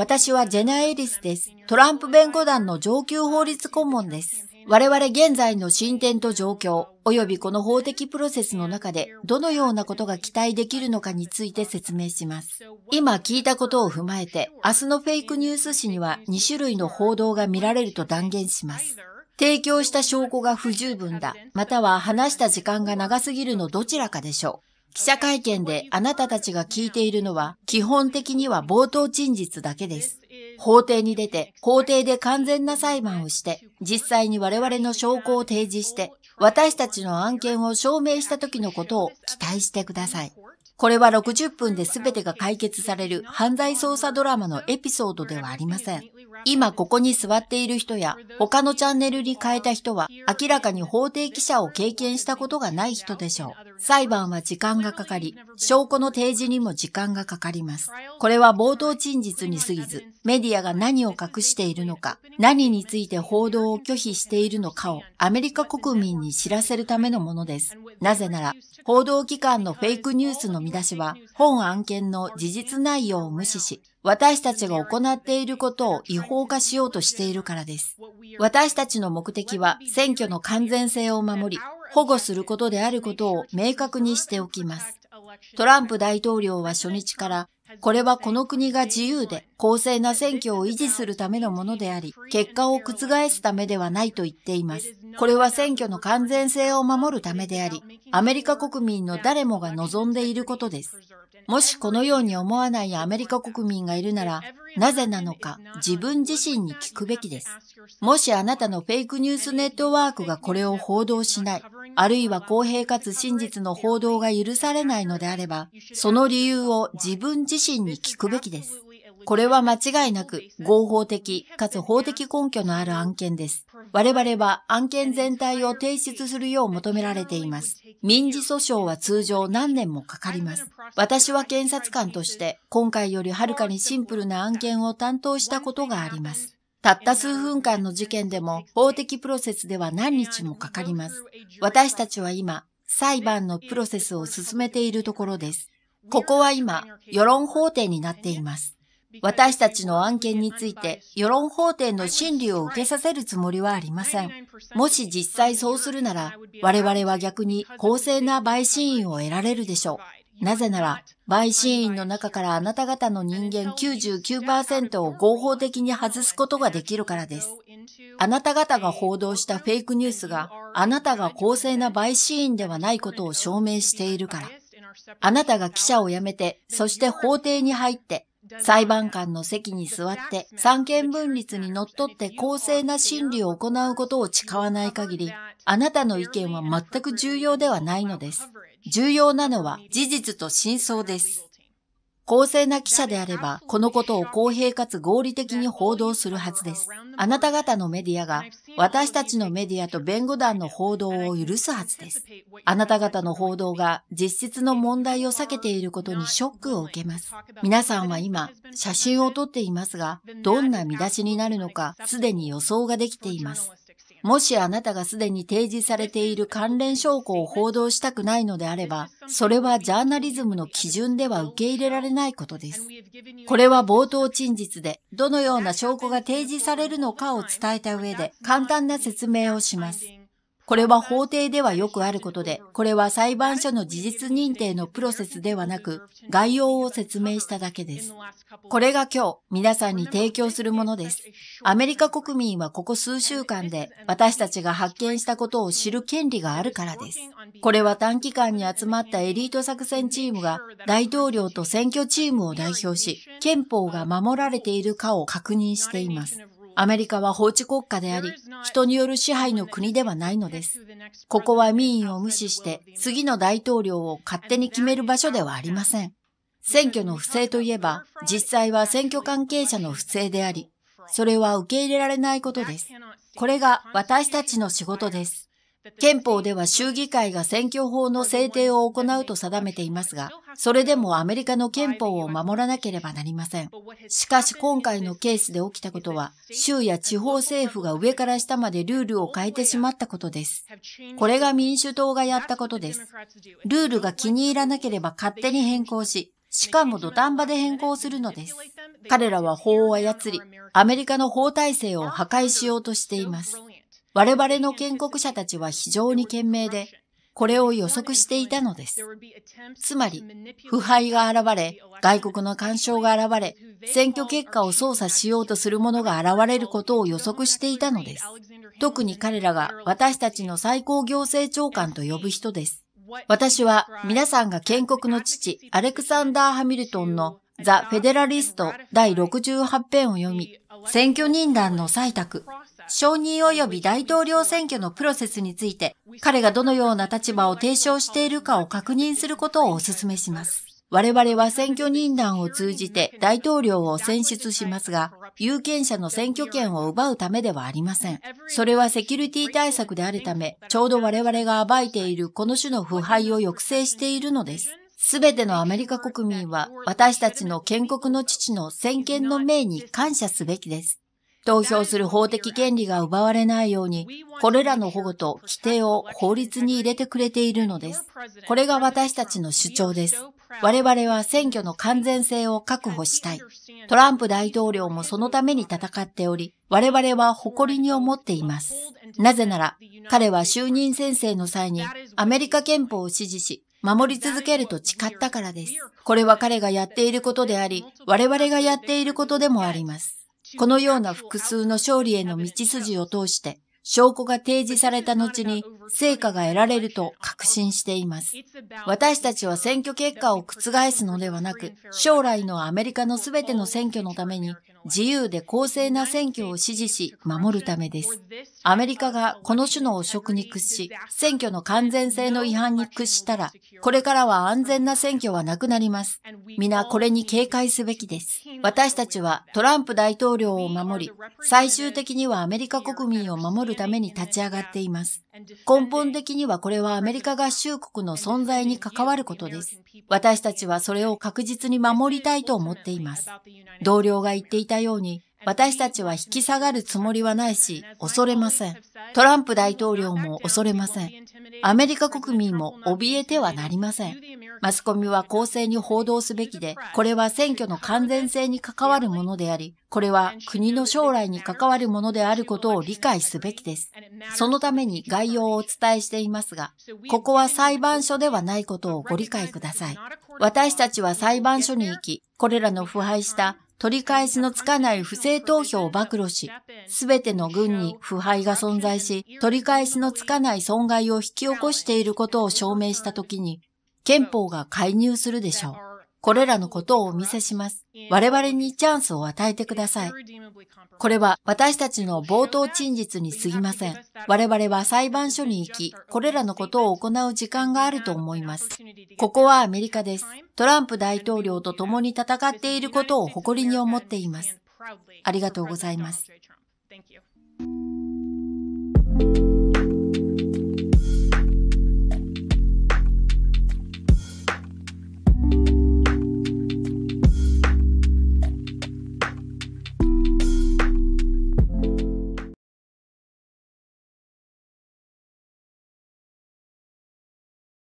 私はジェナ・エリスです。トランプ弁護団の上級法律顧問です。我々現在の進展と状況、及びこの法的プロセスの中で、どのようなことが期待できるのかについて説明します。今聞いたことを踏まえて、明日のフェイクニュース誌には2種類の報道が見られると断言します。提供した証拠が不十分だ、または話した時間が長すぎるのどちらかでしょう。記者会見であなたたちが聞いているのは基本的には冒頭陳述だけです。法廷に出て、法廷で完全な裁判をして、実際に我々の証拠を提示して、私たちの案件を証明した時のことを期待してください。これは60分で全てが解決される犯罪捜査ドラマのエピソードではありません。今ここに座っている人や他のチャンネルに変えた人は明らかに法廷記者を経験したことがない人でしょう。裁判は時間がかかり、証拠の提示にも時間がかかります。これは冒頭陳述に過ぎず、メディアが何を隠しているのか、何について報道を拒否しているのかをアメリカ国民に知らせるためのものです。なぜなら、報道機関のフェイクニュースの見出しは、本案件の事実内容を無視し、私たちが行っていることを違法化しようとしているからです。私たちの目的は選挙の完全性を守り、保護することであることを明確にしておきます。トランプ大統領は初日から、これはこの国が自由で公正な選挙を維持するためのものであり、結果を覆すためではないと言っています。これは選挙の完全性を守るためであり、アメリカ国民の誰もが望んでいることです。もしこのように思わないアメリカ国民がいるなら、なぜなのか自分自身に聞くべきです。もしあなたのフェイクニュースネットワークがこれを報道しない、あるいは公平かつ真実の報道が許されないのであれば、その理由を自分自身に聞くべきです。これは間違いなく合法的かつ法的根拠のある案件です。我々は案件全体を提出するよう求められています。民事訴訟は通常何年もかかります。私は検察官として今回よりはるかにシンプルな案件を担当したことがあります。たった数分間の事件でも法的プロセスでは何日もかかります。私たちは今、裁判のプロセスを進めているところです。ここは今、世論法廷になっています。私たちの案件について、世論法廷の審理を受けさせるつもりはありません。もし実際そうするなら、我々は逆に公正な陪審員を得られるでしょう。なぜなら、陪審員の中からあなた方の人間99%を合法的に外すことができるからです。あなた方が報道したフェイクニュースが、あなたが公正な陪審員ではないことを証明しているから。あなたが記者を辞めて、そして法廷に入って、裁判官の席に座って、三権分立にのっとって公正な審理を行うことを誓わない限り、あなたの意見は全く重要ではないのです。重要なのは事実と真相です。公正な記者であれば、このことを公平かつ合理的に報道するはずです。あなた方のメディアが、私たちのメディアと弁護団の報道を許すはずです。あなた方の報道が実質の問題を避けていることにショックを受けます。皆さんは今、写真を撮っていますが、どんな見出しになるのか、すでに予想ができています。もしあなたがすでに提示されている関連証拠を報道したくないのであれば、それはジャーナリズムの基準では受け入れられないことです。これは冒頭陳述で、どのような証拠が提示されるのかを伝えた上で、簡単な説明をします。これは法廷ではよくあることで、これは裁判所の事実認定のプロセスではなく、概要を説明しただけです。これが今日、皆さんに提供するものです。アメリカ国民はここ数週間で、私たちが発見したことを知る権利があるからです。これは短期間に集まったエリート作戦チームが、大統領と選挙チームを代表し、憲法が守られているかを確認しています。アメリカは法治国家であり、人による支配の国ではないのです。ここは民意を無視して次の大統領を勝手に決める場所ではありません。選挙の不正といえば、実際は選挙関係者の不正であり、それは受け入れられないことです。これが私たちの仕事です。憲法では州議会が選挙法の制定を行うと定めていますが、それでもアメリカの憲法を守らなければなりません。しかし今回のケースで起きたことは、州や地方政府が上から下までルールを変えてしまったことです。これが民主党がやったことです。ルールが気に入らなければ勝手に変更し、しかも土壇場で変更するのです。彼らは法を操り、アメリカの法体制を破壊しようとしています。我々の建国者たちは非常に賢明で、これを予測していたのです。つまり、腐敗が現れ、外国の干渉が現れ、選挙結果を操作しようとする者が現れることを予測していたのです。特に彼らが私たちの最高行政長官と呼ぶ人です。私は皆さんが建国の父、アレクサンダー・ハミルトンのザ・フェデラリスト第68編を読み、選挙人団の採択、承認及び大統領選挙のプロセスについて、彼がどのような立場を提唱しているかを確認することをお勧めします。我々は選挙人団を通じて大統領を選出しますが、有権者の選挙権を奪うためではありません。それはセキュリティ対策であるため、ちょうど我々が暴いているこの種の腐敗を抑制しているのです。すべてのアメリカ国民は私たちの建国の父の先見の命に感謝すべきです。投票する法的権利が奪われないように、これらの保護と規定を法律に入れてくれているのです。これが私たちの主張です。我々は選挙の完全性を確保したい。トランプ大統領もそのために戦っており、我々は誇りに思っています。なぜなら、彼は就任先生の際にアメリカ憲法を支持し、守り続けると誓ったからです。これは彼がやっていることであり、我々がやっていることでもあります。このような複数の勝利への道筋を通して、証拠が提示された後に成果が得られると確信しています。私たちは選挙結果を覆すのではなく、将来のアメリカのすべての選挙のために自由で公正な選挙を支持し、守るためです。アメリカがこの種の汚職に屈し、選挙の完全性の違反に屈したら、これからは安全な選挙はなくなります。皆これに警戒すべきです。私たちはトランプ大統領を守り、最終的にはアメリカ国民を守るために立ち上がっています。根本的にはこれはアメリカ合衆国の存在に関わることです。私たちはそれを確実に守りたいと思っています。同僚が言っていたたように、私たちは引き下がるつもりはないし、恐れません。トランプ大統領も恐れません。アメリカ国民も怯えてはなりません。マスコミは公正に報道すべきで、これは選挙の完全性に関わるものであり、これは国の将来に関わるものであることを理解すべきです。そのために概要をお伝えしていますが、ここは裁判所ではないことをご理解ください。私たちは裁判所に行き、これらの腐敗した取り返しのつかない不正投票を暴露し、すべての軍に腐敗が存在し、取り返しのつかない損害を引き起こしていることを証明したときに、憲法が介入するでしょう。これらのことをお見せします。我々にチャンスを与えてください。これは私たちの冒頭陳述に過ぎません。我々は裁判所に行き、これらのことを行う時間があると思います。ここはアメリカです。トランプ大統領と共に戦っていることを誇りに思っています。ありがとうございます。